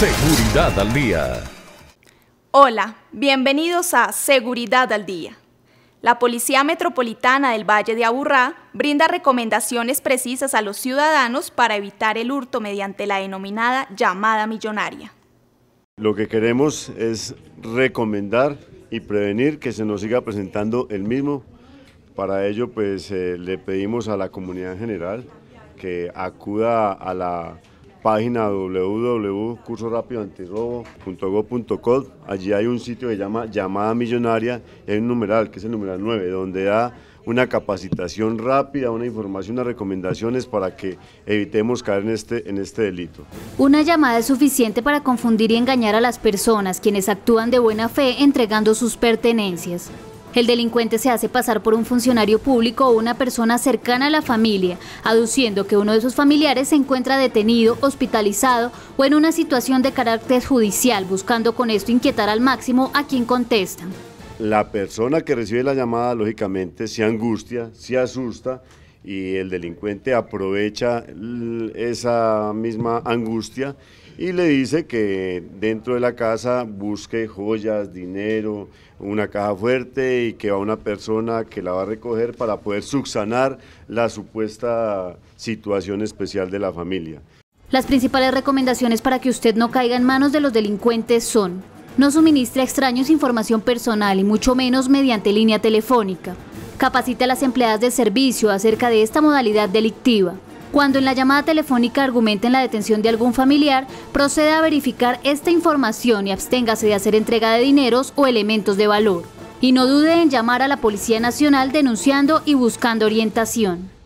Seguridad al Día. Hola, bienvenidos a Seguridad al Día. La Policía Metropolitana del Valle de Aburrá brinda recomendaciones precisas a los ciudadanos para evitar el hurto mediante la denominada llamada millonaria. Lo que queremos es recomendar y prevenir que se nos siga presentando el mismo. Para ello, pues eh, le pedimos a la comunidad en general que acuda a la página Allí hay un sitio que llama Llamada Millonaria en un numeral, que es el numeral 9, donde da una capacitación rápida, una información, unas recomendaciones para que evitemos caer en este, en este delito. Una llamada es suficiente para confundir y engañar a las personas, quienes actúan de buena fe entregando sus pertenencias. El delincuente se hace pasar por un funcionario público o una persona cercana a la familia, aduciendo que uno de sus familiares se encuentra detenido, hospitalizado o en una situación de carácter judicial, buscando con esto inquietar al máximo a quien contesta. La persona que recibe la llamada, lógicamente, se angustia, se asusta y el delincuente aprovecha esa misma angustia y le dice que dentro de la casa busque joyas, dinero, una caja fuerte y que va una persona que la va a recoger para poder subsanar la supuesta situación especial de la familia. Las principales recomendaciones para que usted no caiga en manos de los delincuentes son no suministre a extraños información personal y mucho menos mediante línea telefónica capacita a las empleadas de servicio acerca de esta modalidad delictiva. Cuando en la llamada telefónica argumenten la detención de algún familiar, proceda a verificar esta información y absténgase de hacer entrega de dineros o elementos de valor. Y no dude en llamar a la Policía Nacional denunciando y buscando orientación.